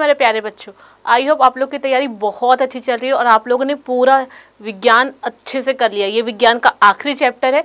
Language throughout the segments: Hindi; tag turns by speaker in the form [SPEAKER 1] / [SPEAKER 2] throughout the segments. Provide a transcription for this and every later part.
[SPEAKER 1] मेरे प्यारे बच्चों आई होप आप लोग की तैयारी बहुत अच्छी चल रही है और आप लोगों ने पूरा विज्ञान अच्छे से कर लिया ये विज्ञान का आखिरी चैप्टर है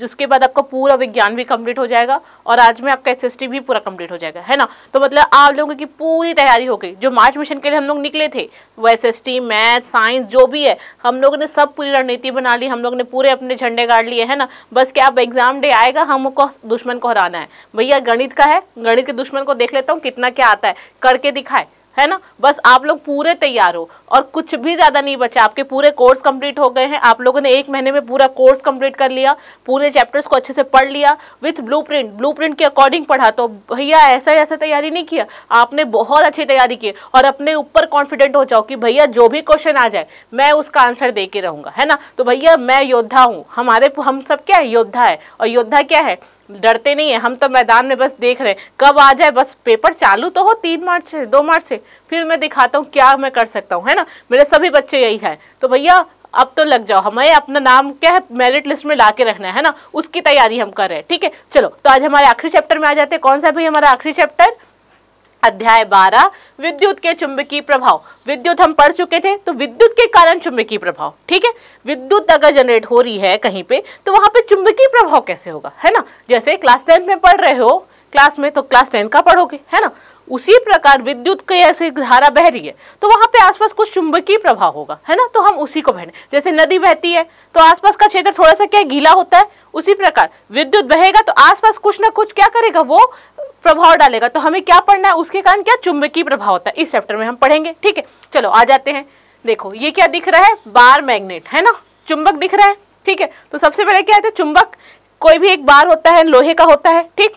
[SPEAKER 1] जिसके बाद आपका पूरा विज्ञान भी कंप्लीट हो जाएगा और आज में आपका एस भी पूरा कंप्लीट हो जाएगा है ना तो मतलब आप लोगों की पूरी तैयारी हो गई जो मार्च मिशन के लिए हम लोग निकले थे वो एस एस मैथ साइंस जो भी है हम लोगों ने सब पूरी रणनीति बना ली हम लोग ने पूरे अपने झंडे गाड़ लिए है ना बस क्या आप एग्जाम डे आएगा हमको दुश्मन को हराना है भैया गणित का है गणित के दुश्मन को देख लेता हूँ कितना क्या आता है करके दिखाए है ना बस आप लोग पूरे तैयार हो और कुछ भी ज़्यादा नहीं बचा आपके पूरे कोर्स कंप्लीट हो गए हैं आप लोगों ने एक महीने में पूरा कोर्स कंप्लीट कर लिया पूरे चैप्टर्स को अच्छे से पढ़ लिया with blueprint blueprint के अकॉर्डिंग पढ़ा तो भैया ऐसा ऐसा तैयारी नहीं किया आपने बहुत अच्छी तैयारी की और अपने ऊपर कॉन्फिडेंट हो जाओ कि भैया जो भी क्वेश्चन आ जाए मैं उसका आंसर दे के रहूँगा है ना तो भैया मैं योद्धा हूँ हमारे हम सब क्या है योद्धा है और योद्धा क्या है डरते नहीं है हम तो मैदान में बस देख रहे हैं कब आ जाए बस पेपर चालू तो हो तीन मार्च से दो मार्च से फिर मैं दिखाता हूँ क्या मैं कर सकता हूँ है ना मेरे सभी बच्चे यही है तो भैया अब तो लग जाओ हमें अपना नाम क्या है मेरिट लिस्ट में ला के रखना है ना उसकी तैयारी हम कर रहे हैं ठीक है चलो तो आज हमारे आखिरी चैप्टर में आ जाते हैं कौन सा भाई हमारा आखिरी चैप्टर अध्याय 12 विद्युत के चुंबकीय प्रभाव विद्युत हम पढ़ चुके थे तो विद्युत के कारण चुंबकीय प्रभाव ठीक है विद्युत अगर जनरेट हो रही है कहीं पे तो वहां पे चुंबकीय प्रभाव कैसे होगा है ना जैसे क्लास टेंथ में पढ़ रहे हो क्लास में तो क्लास टेंथ का पढ़ोगे है ना उसी प्रकार विद्युत के ऐसे धारा बह रही है तो वहां पे आसपास कुछ चुंबकीय प्रभाव होगा है ना तो हम उसी को बहने जैसे नदी बहती है तो आसपास का क्षेत्र थोड़ा सा क्या गीला होता है उसी प्रकार विद्युत बहेगा तो आसपास कुछ ना कुछ क्या करेगा वो प्रभाव डालेगा तो हमें क्या पढ़ना है उसके कारण क्या चुंबकीय प्रभाव होता है इस चैप्टर में हम पढ़ेंगे ठीक है चलो आ जाते हैं देखो ये क्या दिख रहा है बार मैग्नेट है ना चुंबक दिख रहा है ठीक है तो सबसे पहले क्या है तो चुंबक कोई भी एक बार होता है लोहे का होता है ठीक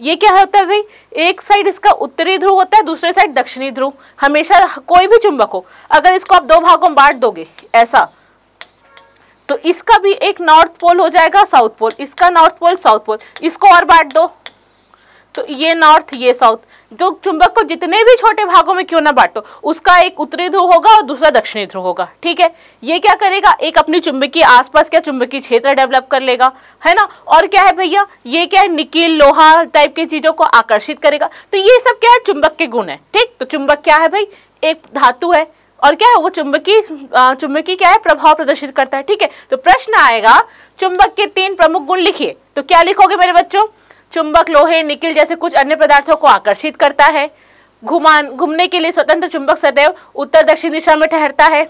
[SPEAKER 1] ये क्या होता है भाई एक साइड इसका उत्तरी ध्रुव होता है दूसरे साइड दक्षिणी ध्रुव हमेशा कोई भी चुंबक हो अगर इसको आप दो भागों में बांट दोगे ऐसा तो इसका भी एक नॉर्थ पोल हो जाएगा साउथ पोल इसका नॉर्थ पोल साउथ पोल इसको और बांट दो तो ये नॉर्थ ये साउथ जो चुंबक को जितने भी छोटे भागों में क्यों ना बांटो उसका एक उत्तरी ध्रुव होगा और दूसरा दक्षिणी ध्रुव होगा ठीक है ये क्या करेगा एक अपनी चुंबकीय आसपास क्या चुंबकीय क्षेत्र डेवलप कर लेगा है ना और क्या है भैया ये क्या है निकिल लोहा टाइप की चीजों को आकर्षित करेगा तो ये सब क्या है चुंबक के गुण है ठीक तो चुंबक क्या है भाई एक धातु है और क्या है वो चुंबकीय चुंबकीय क्या है प्रभाव प्रदर्शित करता है ठीक है तो प्रश्न आएगा चुंबक के तीन प्रमुख गुण लिखिए तो क्या लिखोगे मेरे बच्चों चुंबक लोहे निकिल जैसे कुछ अन्य पदार्थों को आकर्षित करता है घुमान घूमने के लिए स्वतंत्र चुंबक सदैव उत्तर दक्षिण दिशा में ठहरता है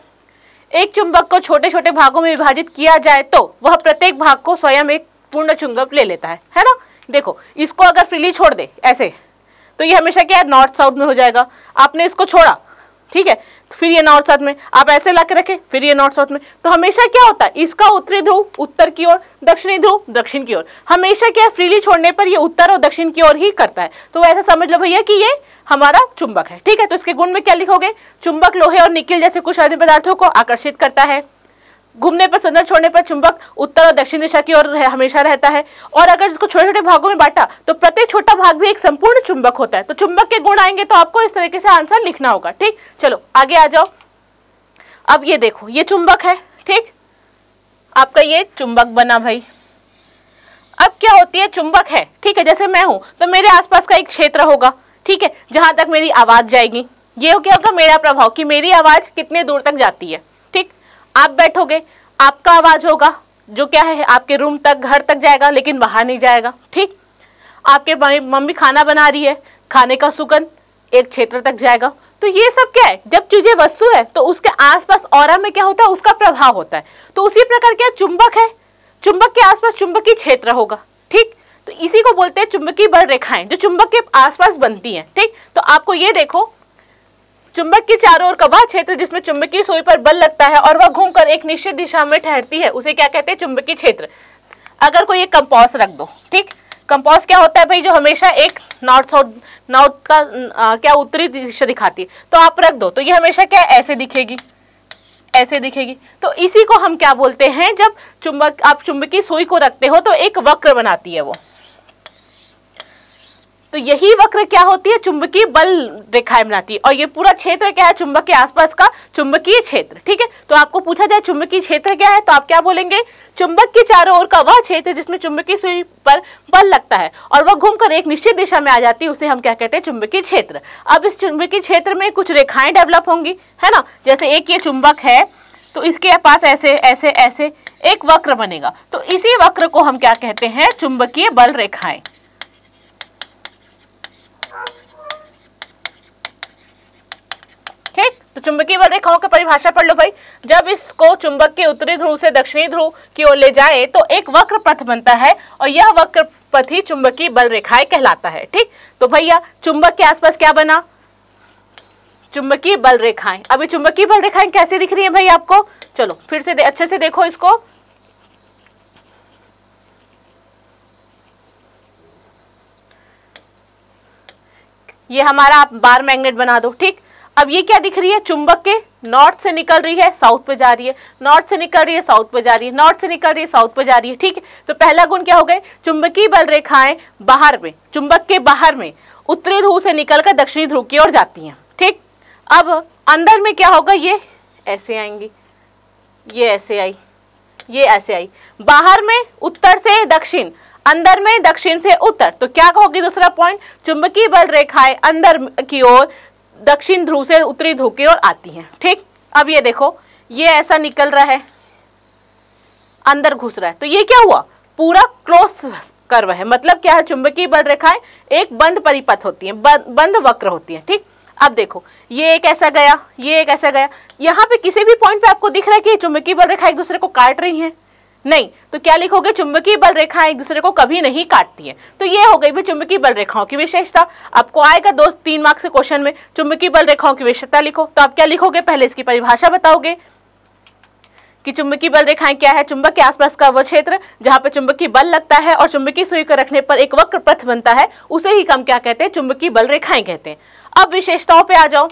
[SPEAKER 1] एक चुंबक को छोटे छोटे भागों में विभाजित किया जाए तो वह प्रत्येक भाग को स्वयं एक पूर्ण चुंबक ले लेता है है ना देखो इसको अगर फ्रीली छोड़ दे ऐसे तो ये हमेशा क्या नॉर्थ साउथ में हो जाएगा आपने इसको छोड़ा ठीक है तो फिर ये नॉर्थ साउथ में आप ऐसे ला के रखें फिर ये नॉर्थ साउथ में तो हमेशा क्या होता है इसका उत्तरी ध्रुव उत्तर की ओर दक्षिणी ध्रुव दक्षिण की ओर हमेशा क्या है फ्रीली छोड़ने पर ये उत्तर और दक्षिण की ओर ही करता है तो ऐसा समझ लो भैया कि ये हमारा चुंबक है ठीक है तो इसके गुण में क्या लिखोगे चुंबक लोहे और निकिल जैसे कुछ अन्य पदार्थों को आकर्षित करता है घूमने पर सुंदर छोड़ने पर चुंबक उत्तर और दक्षिण दिशा की ओर रह, हमेशा रहता है और अगर इसको छोटे छोटे भागों में बांटा तो प्रत्येक छोटा भाग भी एक संपूर्ण चुंबक होता है तो चुंबक के गुण आएंगे तो आपको इस तरीके से आंसर लिखना होगा ठीक चलो आगे आ जाओ अब ये देखो ये चुंबक है ठीक आपका ये चुंबक बना भाई अब क्या होती है चुंबक है ठीक है जैसे मैं हूं तो मेरे आसपास का एक क्षेत्र होगा ठीक है जहां तक मेरी आवाज जाएगी ये हो क्या होगा मेरा प्रभाव कि मेरी आवाज कितने दूर तक जाती है आप बैठोगे आपका आवाज होगा जो क्या है आपके रूम तक घर तक जाएगा लेकिन बाहर नहीं जाएगा ठीक आपके मम्मी खाना बना रही है खाने का सुगन एक क्षेत्र तक जाएगा तो ये सब क्या है जब चीजें वस्तु है तो उसके आसपास और में क्या होता है उसका प्रभाव होता है तो उसी प्रकार क्या चुंबक है चुंबक के आसपास चुंबकीय क्षेत्र होगा ठीक तो इसी को बोलते हैं चुंबकीय बल रेखाएं जो चुंबक के आसपास बनती हैं ठीक तो आपको ये देखो चुंबक की चारों ओर का वह क्षेत्र जिसमें चुंबकीय सोई पर बल लगता है और वह घूमकर एक निश्चित दिशा में ठहरती है उसे क्या कहते हैं चुंबकीय क्षेत्र अगर कोई एक कंपास रख दो ठीक कंपास क्या होता है भाई जो हमेशा एक नॉर्थ साउथ नॉर्थ का आ, क्या उत्तरी दिशा दिखाती है तो आप रख दो तो ये हमेशा क्या ऐसे दिखेगी ऐसे दिखेगी तो इसी को हम क्या बोलते हैं जब चुंबक आप चुंबकीय सोई को रखते हो तो एक वक्र बनाती है वो तो यही वक्र क्या होती है चुंबकीय बल रेखाएं बनाती है और ये पूरा क्षेत्र क्या है चुंबक के आसपास का चुंबकीय क्षेत्र ठीक है तो आपको पूछा जाए चुंबकीय क्षेत्र क्या है तो आप क्या बोलेंगे चुंबक के चारों ओर का वह क्षेत्र जिसमें चुंबकीय सुई पर बल लगता है और वह घूमकर एक निश्चित दिशा में आ जाती है उसे हम क्या कहते हैं चुंबकीय क्षेत्र अब इस चुंबकीय क्षेत्र में कुछ रेखाएं डेवलप होंगी है ना जैसे एक ये चुंबक है तो इसके पास ऐसे ऐसे ऐसे एक वक्र बनेगा तो इसी वक्र को हम क्या कहते हैं चुंबकीय बल रेखाएं तो चुंबकीय बल रेखाओं की परिभाषा पढ़ लो भाई जब इसको चुंबक के उत्तरी ध्रुव से दक्षिणी ध्रुव की ओर ले जाए तो एक वक्र पथ बनता है और यह वक्र पथ ही चुंबकीय बल रेखाएं कहलाता है ठीक तो भैया चुंबक के आसपास क्या बना चुंबकीय बल रेखाएं अभी चुंबकीय बल रेखाएं कैसे दिख रही है भाई आपको चलो फिर से अच्छे से देखो इसको ये हमारा आप बार मैग्नेट बना दो ठीक अब ये क्या दिख रही है चुंबक के नॉर्थ से निकल रही है साउथ पे जा रही है नॉर्थ से निकल रही है साउथ पे जा रही है नॉर्थ से निकल रही है साउथ पे जा रही है ठीक है तो पहला गुण क्या हो गए चुंबकीय बल रेखाएं बाहर में चुंबक के बाहर में उत्तरी ध्रुव से निकलकर दक्षिणी ध्रुव की ओर जाती हैं ठीक अब अंदर में क्या होगा ये ऐसे आएंगी ये ऐसे आई ये ऐसे आई बाहर में उत्तर से दक्षिण अंदर में दक्षिण से उत्तर तो क्या कहोगे दूसरा पॉइंट चुंबकीय बल रेखाएं अंदर की ओर दक्षिण ध्रुव से उत्तरी ध्रुव की ओर आती हैं ठीक अब ये देखो ये ऐसा निकल रहा है अंदर घुस रहा है तो ये क्या हुआ पूरा क्लोज कर्व है मतलब क्या है चुंबकीय बल रेखाएं एक बंद परिपथ होती हैं बंद वक्र होती हैं ठीक अब देखो ये एक ऐसा गया ये एक ऐसा गया यहाँ पे किसी भी पॉइंट पे आपको दिख रहा है कि चुंबकीय बल रेखा एक दूसरे को काट रही है नहीं तो क्या लिखोगे चुंबकीय बल रेखाएं एक दूसरे को कभी नहीं काटती हैं तो ये हो गई भी चुंबकीय बल रेखाओं की विशेषता आपको आएगा दोस्त तीन मार्क्स से क्वेश्चन में चुंबकीय बल रेखाओं की विशेषता लिखो तो आप क्या लिखोगे पहले इसकी परिभाषा बताओगे कि चुंबकीय बल रेखाएं क्या है चुंबक के आसपास का वह क्षेत्र जहां पर चुंबकीय बल लगता है और चुंबकीय सुई को रखने पर एक वक्र पथ बनता है उसे ही हम क्या कहते हैं चुंबकीय बल रेखाएं कहते हैं अब विशेषताओं पे आ जाओ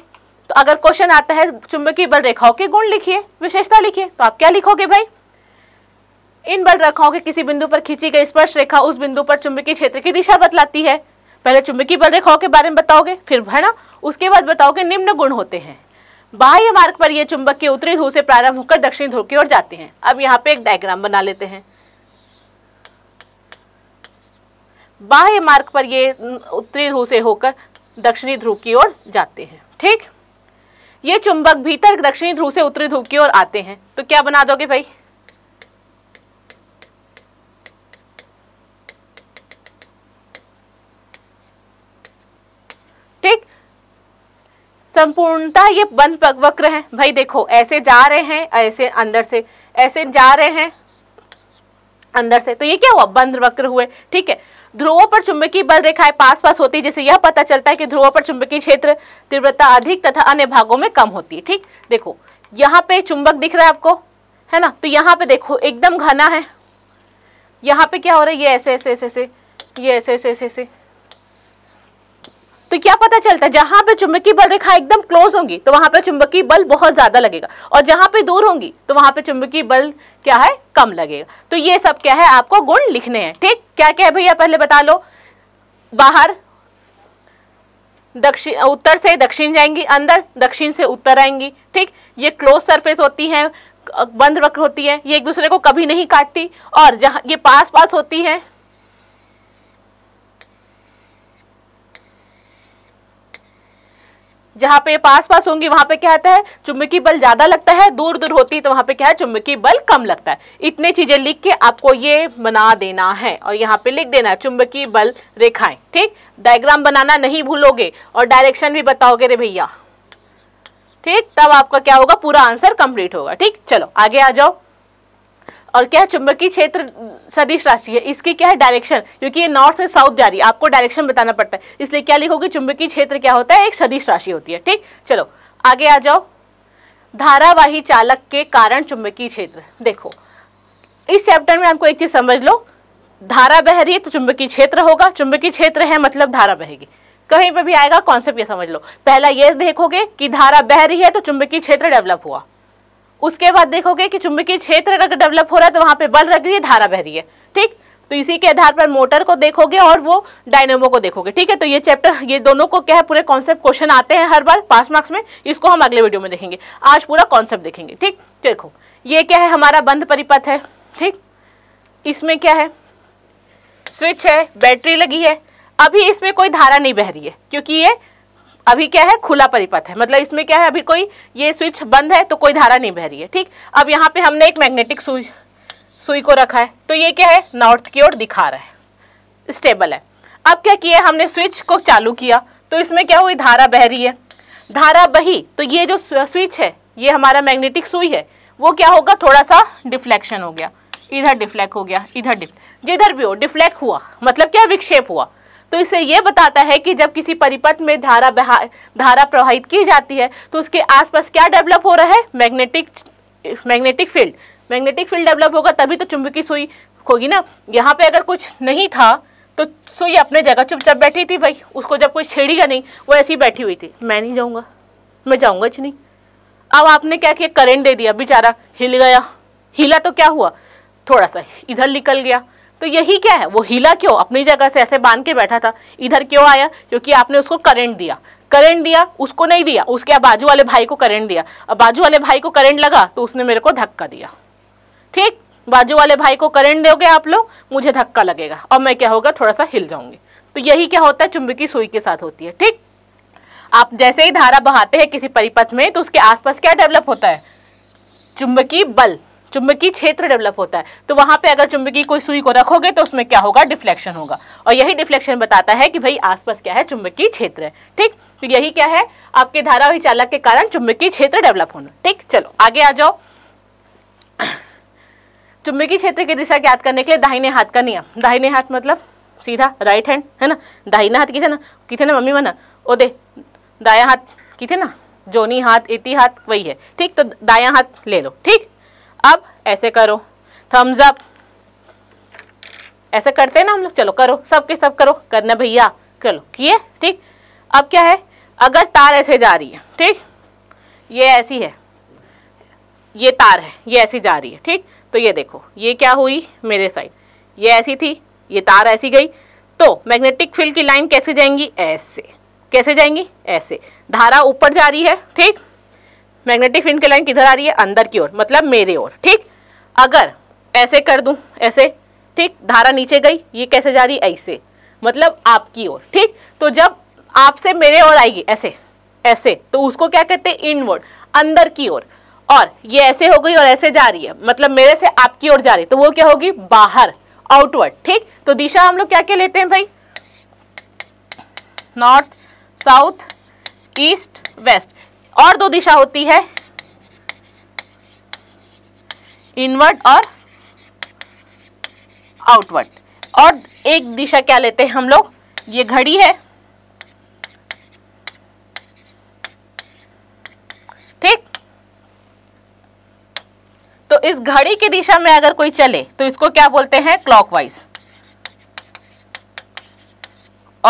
[SPEAKER 1] तो अगर क्वेश्चन आता है चुंबकीय बल रेखाओं के गुण लिखिए विशेषता लिखिए तो आप क्या लिखोगे भाई इन बल रेखाओं के किसी बिंदु पर खींची गई स्पर्श रेखा उस बिंदु पर चुंबकीय क्षेत्र की दिशा बतलाती है पहले चुंबकीय बल रेखाओं के बारे में बताओगे फिर है ना उसके बाद बताओगे निम्न गुण होते हैं बाह्य मार्ग पर यह चुंबक के उत्तरी ध्रुव से प्रारंभ होकर दक्षिण ध्रुव की ओर जाते हैं अब यहाँ पे एक डायग्राम बना लेते हैं बाह्य मार्ग पर ये उत्तरी ध्रुव से होकर दक्षिणी ध्रुव की ओर जाते हैं ठीक ये चुंबक भीतर दक्षिणी ध्रुव से उत्तरी ध्रुव की ओर आते हैं तो क्या बना दोगे भाई संपूर्णता ये बंद वक्र है भाई देखो ऐसे जा रहे हैं ऐसे अंदर से ऐसे जा रहे हैं अंदर से तो ये क्या हुआ बंद वक्र हुए ठीक है ध्रुवों पर चुंबकीय बल रेखाएं पास पास होती है जिससे यह पता चलता है कि ध्रुवों पर चुंबकीय क्षेत्र तीव्रता अधिक तथा अन्य भागों में कम होती है ठीक देखो यहाँ पे चुंबक दिख रहा है आपको है ना तो यहाँ पे देखो एकदम घना है यहाँ पे क्या हो रहा है ये ऐसे ऐसे ऐसे ऐसे ये ऐसे ऐसे ऐसे ऐसे तो क्या पता चलता है जहां पे चुंबकीय बल रेखा एकदम क्लोज होंगी तो वहां पे चुंबकीय बल बहुत ज्यादा लगेगा और जहां पे दूर होंगी तो वहां पे चुंबकीय बल क्या है कम लगेगा तो ये सब क्या है आपको गुण लिखने हैं ठीक क्या क्या है भैया पहले बता लो बाहर दक्षिण उत्तर से दक्षिण जाएंगी अंदर दक्षिण से उत्तर आएंगी ठीक ये क्लोज सरफेस होती है बंद वक्र होती है ये एक दूसरे को कभी नहीं काटती और जहां ये पास पास होती है जहाँ पे पास पास होंगी वहां पे क्या आता है चुम्बकीय बल ज्यादा लगता है दूर दूर होती है तो वहां पे क्या है चुम्बकीय बल कम लगता है इतनी चीजें लिख के आपको ये बना देना है और यहाँ पे लिख देना है चुम्बकीय बल रेखाएं ठीक डायग्राम बनाना नहीं भूलोगे और डायरेक्शन भी बताओगे रे भैया ठीक तब आपका क्या होगा पूरा आंसर कंप्लीट होगा ठीक चलो आगे आ जाओ और क्या चुंबकीय क्षेत्र सदिश राशि है इसकी क्या है डायरेक्शन क्योंकि ये नॉर्थ से साउथ जा रही है आपको डायरेक्शन बताना पड़ता है इसलिए क्या लिखोगे चुंबकीय क्षेत्र क्या होता है एक सदिश राशि होती है ठीक चलो आगे आ जाओ धारावाही चालक के कारण चुंबकीय क्षेत्र देखो इस चैप्टर में आपको एक चीज समझ लो धारा बह रही है तो चुंबकीय क्षेत्र होगा चुंबकीय क्षेत्र है मतलब धारा बहेगी कहीं पर भी आएगा कॉन्सेप्ट ये समझ लो पहला ये देखोगे कि धारा बह रही है तो चुंबकीय क्षेत्र डेवलप हुआ उसके बाद देखोगे कि चुंबकीय क्षेत्र अगर डेवलप हो रहा है तो वहां पे बल लग रही है धारा बह रही है ठीक तो इसी के आधार पर मोटर को देखोगे और वो डायनेमो को देखोगे ठीक है तो ये चैप्टर ये दोनों को क्या है पूरे कॉन्सेप्ट क्वेश्चन आते हैं हर बार पास मार्क्स में इसको हम अगले वीडियो में देखेंगे आज पूरा कॉन्सेप्ट देखेंगे ठीक देखो ये क्या है हमारा बंद परिपथ है ठीक इसमें क्या है स्विच है बैटरी लगी है अभी इसमें कोई धारा नहीं बह रही है क्योंकि ये अभी क्या है खुला परिपथ है मतलब इसमें क्या है अभी कोई ये स्विच बंद है तो कोई धारा नहीं बह रही है ठीक अब यहाँ पे हमने एक मैग्नेटिक सुई सुई को रखा है तो ये क्या है नॉर्थ की ओर दिखा रहा है स्टेबल है अब क्या किया हमने स्विच को चालू किया तो इसमें क्या हुई धारा बह रही है धारा बही तो ये जो स्विच है ये हमारा मैग्नेटिक सुई है वो क्या होगा थोड़ा सा डिफ्लेक्शन हो गया इधर डिफ्लेक्ट हो गया इधर डिफ जिधर भी हो डिफ्लेक्ट हुआ मतलब क्या विक्षेप हुआ तो इसे ये बताता है कि जब किसी परिपथ में धारा बहा धारा प्रवाहित की जाती है तो उसके आसपास क्या डेवलप हो रहा है magnetic magnetic field magnetic field develop होगा तभी तो चुंबकीय सुई होगी ना यहाँ पे अगर कुछ नहीं था तो सुई अपने जगह चुपचाप बैठी थी भाई उसको जब कोई छेड़ेगा नहीं वो ऐसी बैठी हुई थी मैं नहीं जाऊँगा मैं जाऊँगा नहीं अब आपने क्या किया करेंट दे दिया बेचारा हिल गया हिला तो क्या हुआ थोड़ा सा इधर निकल गया तो यही क्या है वो हिला क्यों अपनी जगह से ऐसे बांध के बैठा था इधर क्यों आया क्योंकि आपने उसको करंट दिया करंट दिया उसको नहीं दिया उसके बाजू वाले भाई को करंट दिया अब बाजू वाले भाई को करंट लगा तो उसने मेरे को धक्का दिया ठीक बाजू वाले भाई को करंट दोगे आप लोग मुझे धक्का लगेगा और मैं क्या होगा थोड़ा सा हिल जाऊंगी तो यही क्या होता है चुंबकीय सुई के साथ होती है ठीक आप जैसे ही धारा बहाते हैं किसी परिपथ में तो उसके आसपास क्या डेवलप होता है चुंबकीय बल चुंबकीय क्षेत्र डेवलप होता है तो वहां पे अगर चुंबकीय कोई सुई को रखोगे तो उसमें क्या होगा डिफ्लेक्शन होगा और यही डिफ्लेक्शन बताता है कि भाई आसपास क्या है चुंबकीय क्षेत्र है ठीक तो यही क्या है आपके धारावाही चालक के कारण चुंबकीय क्षेत्र डेवलप होना ठीक चलो आगे आ जाओ चुंबकीय क्षेत्र की दिशा ज्ञात करने के लिए दाहिने हाथ का नियम दाहिने हाथ मतलब सीधा राइट हैंड है ना दाहिना हाथ किथे ना किथे ना मम्मी मना ओ दे दाया हाथ किथे ना जोनी हाथ इति हाथ वही है ठीक तो दाया हाथ ले लो ठीक अब ऐसे करो थम्स अप ऐसे करते हैं ना हम लोग चलो करो सब के सब करो करना भैया चलो किए ठीक अब क्या है अगर तार ऐसे जा रही है ठीक ये ऐसी है ये तार है ये ऐसी जा रही है ठीक तो ये देखो ये क्या हुई मेरे साइड ये ऐसी थी ये तार ऐसी गई तो मैग्नेटिक फील्ड की लाइन कैसे जाएंगी ऐसे कैसे जाएंगी ऐसे धारा ऊपर जा रही है ठीक मैग्नेटिक फील्ड की लाइन किधर आ रही है अंदर की ओर मतलब मेरे ओर ठीक अगर ऐसे कर दूं ऐसे ठीक धारा नीचे गई ये कैसे जा रही है ऐसे मतलब आपकी ओर ठीक तो जब आपसे मेरे ओर आएगी ऐसे ऐसे तो उसको क्या कहते हैं इनवर्ड अंदर की ओर और, और ये ऐसे हो गई और ऐसे जा रही है मतलब मेरे से आपकी ओर जा रही है तो वो क्या होगी बाहर आउटवर्ड ठीक तो दिशा हम लोग क्या क्या लेते हैं भाई नॉर्थ साउथ ईस्ट वेस्ट और दो दिशा होती है इनवर्ड और आउटवर्ड और एक दिशा क्या लेते हैं हम लोग ये घड़ी है ठीक तो इस घड़ी की दिशा में अगर कोई चले तो इसको क्या बोलते हैं क्लॉकवाइज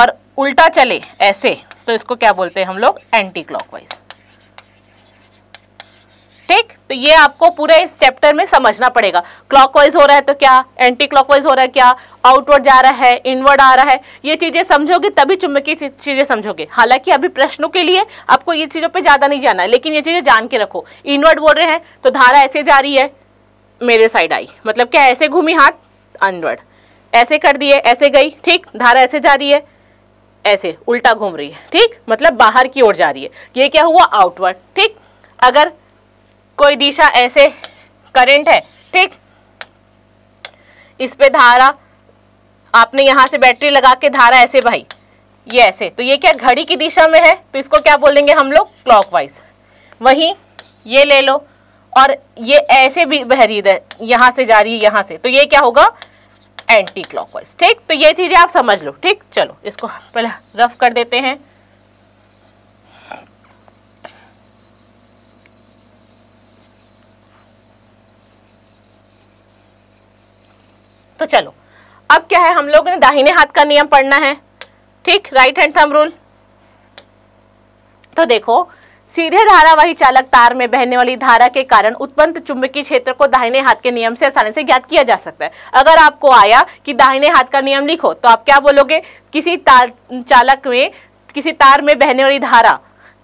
[SPEAKER 1] और उल्टा चले ऐसे तो इसको क्या बोलते हैं हम लोग एंटी क्लॉकवाइज ठीक तो ये आपको पूरे इस चैप्टर में समझना पड़ेगा क्लॉकवाइज हो रहा है तो क्या एंटी क्लॉकवाइज हो रहा है क्या आउटवर्ड जा रहा है इनवर्ड आ रहा है ये चीजें समझोगे तभी चुंबकीय चीजें समझोगे हालांकि अभी प्रश्नों के लिए आपको ये चीजों पे ज्यादा नहीं जाना है लेकिन ये चीजें जान के रखो इनवर्ड बोल रहे हैं तो धारा ऐसे जा रही है मेरे साइड आई मतलब क्या ऐसे घूमी हाथ अनवर्ड ऐसे कर दिए ऐसे गई ठीक धारा ऐसे जा रही है ऐसे उल्टा घूम रही है ठीक मतलब बाहर की ओर जा रही है ये क्या हुआ आउटवर्ड ठीक अगर कोई दिशा ऐसे करंट है ठीक इस पे धारा आपने यहां से बैटरी लगा के धारा ऐसे भाई ये ऐसे तो ये क्या घड़ी की दिशा में है तो इसको क्या बोलेंगे हम लोग क्लॉकवाइज वहीं ये ले लो और ये ऐसे भी बह रही है यहां से जा रही है यहां से तो ये क्या होगा एंटी क्लॉकवाइज ठीक तो ये चीज़ें आप समझ लो ठीक चलो इसको पहले रफ कर देते हैं तो चलो अब क्या है हम लोग ने दाहिने हाथ का नियम पढ़ना है ठीक राइट हैंड थम रूल तो देखो सीधे धारावाही चालक तार में बहने वाली धारा के कारण उत्पन्न चुंबकीय क्षेत्र को दाहिने हाथ के नियम से आसानी से ज्ञात किया जा सकता है अगर आपको आया कि दाहिने हाथ का नियम लिखो तो आप क्या बोलोगे किसी तार चालक में किसी तार में बहने वाली धारा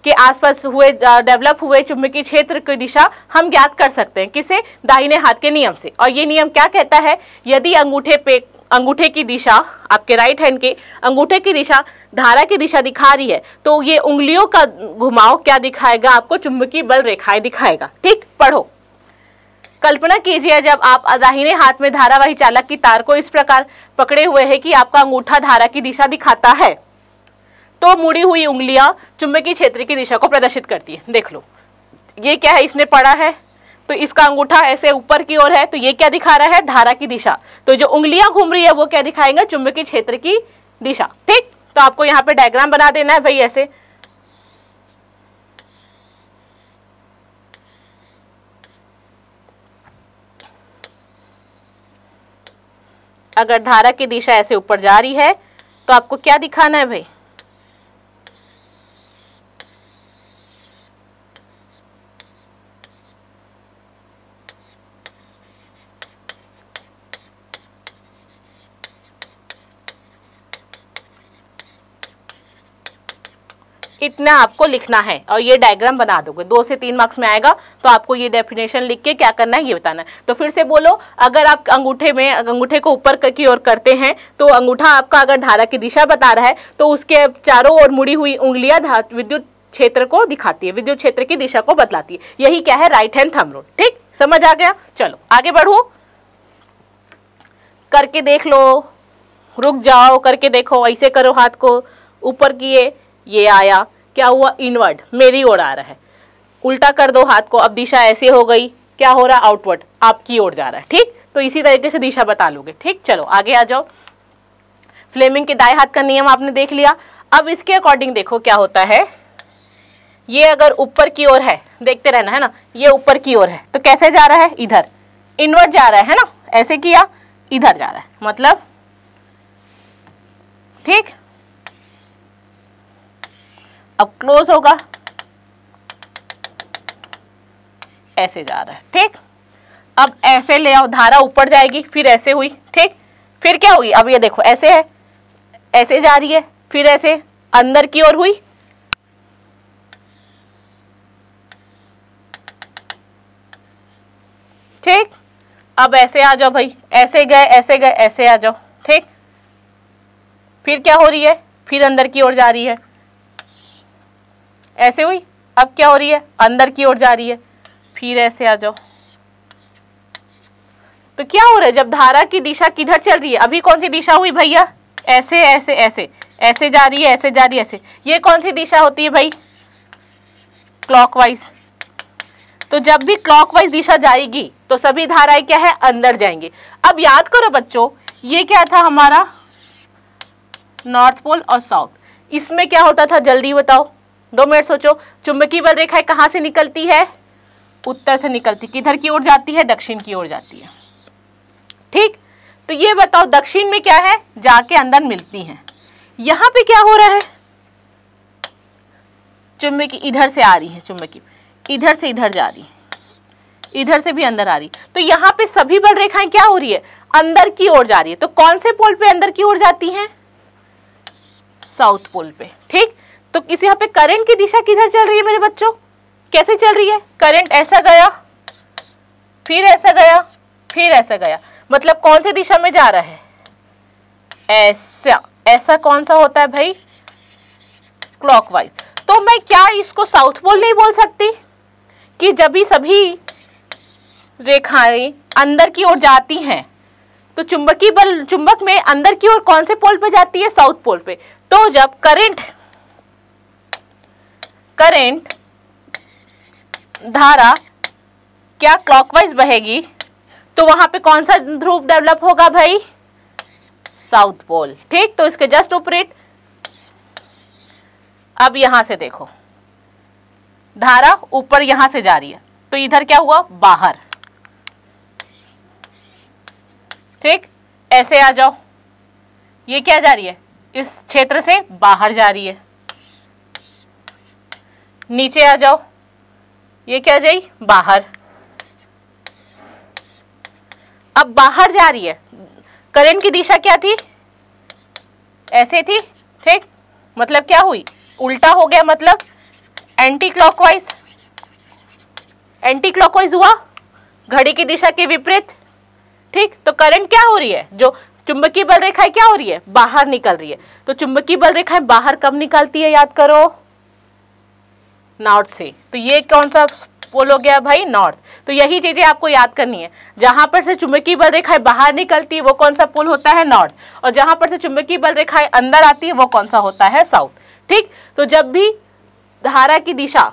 [SPEAKER 1] के आसपास हुए डेवलप हुए चुंबकीय क्षेत्र की दिशा हम ज्ञात कर सकते हैं किसे दाहिने हाथ के नियम से और ये नियम क्या कहता है यदि अंगूठे पे अंगूठे की दिशा आपके राइट हैंड के अंगूठे की दिशा धारा की दिशा दिखा रही है तो ये उंगलियों का घुमाव क्या दिखाएगा आपको चुंबकीय बल रेखाएं दिखाएगा ठीक पढ़ो कल्पना कीजिए जब आप दाहिने हाथ में धारावाही चालक की तार को इस प्रकार पकड़े हुए है कि आपका अंगूठा धारा की दिशा दिखाता है तो मुड़ी हुई उंगलियां चुंबकीय क्षेत्र की दिशा को प्रदर्शित करती है देख लो ये क्या है इसने पढ़ा है तो इसका अंगूठा ऐसे ऊपर की ओर है तो ये क्या दिखा रहा है धारा की दिशा तो जो उंगलियां घूम रही है वो क्या दिखाएंगे चुंबकीय क्षेत्र की दिशा ठीक तो आपको यहाँ पे डायग्राम बना देना है भाई ऐसे अगर धारा की दिशा ऐसे ऊपर जा रही है तो आपको क्या दिखाना है भाई इतना आपको लिखना है और ये डायग्राम बना दोगे दो से तीन मार्क्स में आएगा तो आपको ये डेफिनेशन लिख के क्या करना है ये बताना है तो फिर से बोलो अगर आप अंगूठे में अंगूठे को ऊपर की ओर करते हैं तो अंगूठा आपका अगर धारा की दिशा बता रहा है तो उसके चारों ओर मुड़ी हुई उंगलियां विद्युत क्षेत्र को दिखाती है विद्युत क्षेत्र की दिशा को बतलाती है यही क्या है राइट हैंड थम रोड ठीक समझ आ गया चलो आगे बढ़ो करके देख लो रुक जाओ करके देखो ऐसे करो हाथ को ऊपर किए ये आया क्या हुआ इनवर्ड मेरी ओर आ रहा है उल्टा कर दो हाथ को अब दिशा ऐसे हो गई क्या हो रहा आउटवर्ड आपकी ओर जा रहा है ठीक तो इसी तरीके से दिशा बता लोगे ठीक चलो आगे आ जाओ फ्लेमिंग के दाएं हाथ का नियम आपने देख लिया अब इसके अकॉर्डिंग देखो क्या होता है ये अगर ऊपर की ओर है देखते रहना है ना ये ऊपर की ओर है तो कैसे जा रहा है इधर इनवर्ट जा रहा है ना ऐसे किया इधर जा रहा है मतलब ठीक अब क्लोज होगा ऐसे जा रहा है ठीक अब ऐसे ले आओ धारा ऊपर जाएगी फिर ऐसे हुई ठीक फिर क्या हुई अब ये देखो ऐसे है ऐसे जा रही है फिर ऐसे अंदर की ओर हुई ठीक अब ऐसे आ जाओ भाई ऐसे गए ऐसे गए ऐसे आ जाओ ठीक फिर क्या हो रही है फिर अंदर की ओर जा रही है ऐसे हुई अब क्या हो रही है अंदर की ओर जा रही है फिर ऐसे आ जाओ तो क्या हो रहा है जब धारा की दिशा किधर चल रही है अभी कौन सी दिशा हुई भैया ऐसे ऐसे ऐसे ऐसे जा रही है ऐसे जा रही है ऐसे ये कौन सी दिशा होती है भाई क्लॉकवाइज तो जब भी क्लॉकवाइज दिशा जाएगी तो सभी धाराएं क्या है अंदर जाएंगे अब याद करो बच्चों ये क्या था हमारा नॉर्थ पोल और साउथ इसमें क्या होता था जल्दी बताओ दो मिनट सोचो चुंबकीय बल रेखा कहाँ से निकलती है उत्तर से निकलती किधर की ओर जाती है दक्षिण की ओर जाती है ठीक तो ये बताओ दक्षिण में क्या है जाके अंदर मिलती हैं यहां पे क्या हो रहा है चुंबकी इधर से आ रही है चुंबकी इधर से इधर जा रही है इधर से भी अंदर आ रही है तो यहाँ पे सभी बल रेखाएं क्या हो रही है अंदर की ओर जा रही है तो कौन से पोल पे अंदर की ओर जाती हैं साउथ पोल पे ठीक तो इस यहाँ पे करंट की दिशा किधर चल रही है मेरे बच्चों कैसे चल रही है करंट ऐसा गया फिर ऐसा गया फिर ऐसा गया मतलब कौन से दिशा में जा रहा है ऐसा ऐसा कौन सा होता है भाई क्लॉकवाइज तो मैं क्या इसको साउथ पोल नहीं बोल सकती कि जब भी सभी रेखाएं अंदर की ओर जाती हैं तो चुंबकीय बल चुंबक में अंदर की ओर कौन से पोल पे जाती है साउथ पोल पे तो जब करंट करेंट धारा क्या क्लॉकवाइज बहेगी तो वहां पे कौन सा ध्रुव डेवलप होगा भाई साउथ पोल ठीक तो इसके जस्ट ऑपरेट अब यहां से देखो धारा ऊपर यहां से जा रही है तो इधर क्या हुआ बाहर ठीक ऐसे आ जाओ ये क्या जा रही है इस क्षेत्र से बाहर जा रही है नीचे आ जाओ ये क्या जाई बाहर अब बाहर जा रही है करंट की दिशा क्या थी ऐसे थी ठीक मतलब क्या हुई उल्टा हो गया मतलब एंटी क्लॉकवाइज एंटी क्लॉकवाइज हुआ घड़ी की दिशा के विपरीत ठीक तो करंट क्या हो रही है जो चुंबकीय बल रेखाएं क्या हो रही है बाहर निकल रही है तो चुंबकीय बल रेखाएं बाहर कब निकलती है याद करो नॉर्थ से तो ये कौन सा पोल हो गया भाई नॉर्थ तो यही चीज़ें आपको याद करनी है जहां पर से चुंबकीय बल रेखाएं बाहर निकलती है वो कौन सा पुल होता है नॉर्थ और जहां पर से चुंबकीय बल रेखाएं अंदर आती है वो कौन सा होता है साउथ ठीक तो जब भी धारा की दिशा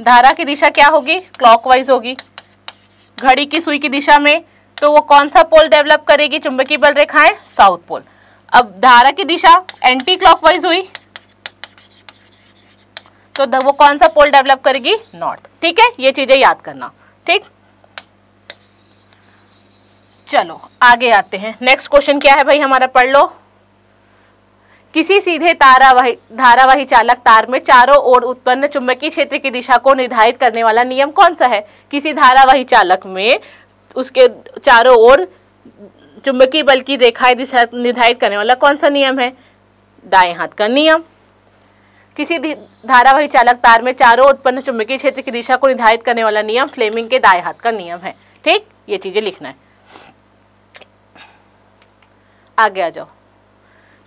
[SPEAKER 1] धारा की दिशा क्या होगी क्लॉकवाइज होगी घड़ी की सुई की दिशा में तो वो कौन सा पोल डेवलप करेगी चुंबकीय बल रेखाएं साउथ पोल अब धारा की दिशा एंटी क्लॉकवाइज हुई तो वो कौन सा पोल डेवलप करेगी नॉर्थ ठीक है ये चीजें याद करना ठीक चलो आगे आते हैं नेक्स्ट क्वेश्चन क्या है भाई हमारा पढ़ लो किसी सीधे तारावाही धारावाही चालक तार में चारों ओर उत्पन्न चुंबकीय क्षेत्र की दिशा को निर्धारित करने वाला नियम कौन सा है किसी धारावाही चालक में उसके चारों ओर चुंबकीय बल की रेखाएं निर्धारित करने वाला कौन सा नियम है दाएं हाथ का नियम किसी धारावाही चालक तार में चारों उत्पन्न चुंबकीय क्षेत्र की दिशा को निर्धारित करने वाला नियम फ्लेमिंग के दाएं हाथ का नियम है ठीक ये चीजें लिखना है आगे आ जाओ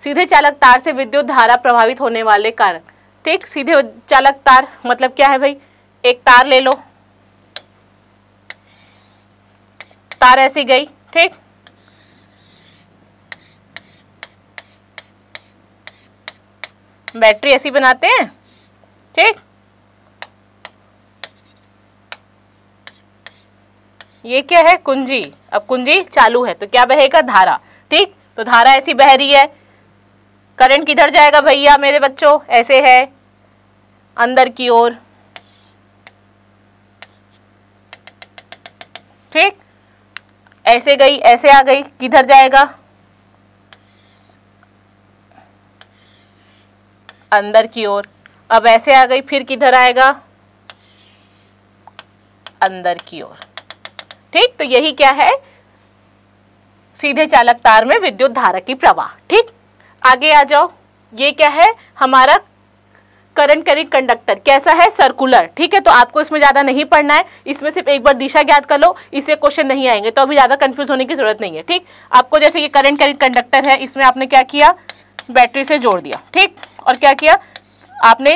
[SPEAKER 1] सीधे चालक तार से विद्युत धारा प्रभावित होने वाले कारण ठीक सीधे चालक तार मतलब क्या है भाई एक तार ले लो तार ऐसी गई ठीक बैटरी ऐसी बनाते हैं ठीक ये क्या है कुंजी अब कुंजी चालू है तो क्या बहेगा धारा ठीक तो धारा ऐसी बह रही है करंट किधर जाएगा भैया मेरे बच्चों ऐसे है अंदर की ओर ठीक ऐसे गई ऐसे आ गई किधर जाएगा अंदर की ओर अब ऐसे आ गई फिर किधर आएगा अंदर की ओर ठीक तो यही क्या है सीधे चालक तार में विद्युत धारा की प्रवाह ठीक आगे आ जाओ ये क्या है हमारा करंट करिंग कंडक्टर कैसा है सर्कुलर ठीक है तो आपको इसमें ज़्यादा नहीं पढ़ना है इसमें सिर्फ एक बार दिशा ज्ञात कर लो इससे क्वेश्चन नहीं आएंगे तो अभी ज़्यादा कंफ्यूज होने की जरूरत नहीं है ठीक आपको जैसे ये करंट करेक्ट कंडक्टर है इसमें आपने क्या किया बैटरी से जोड़ दिया ठीक और क्या किया आपने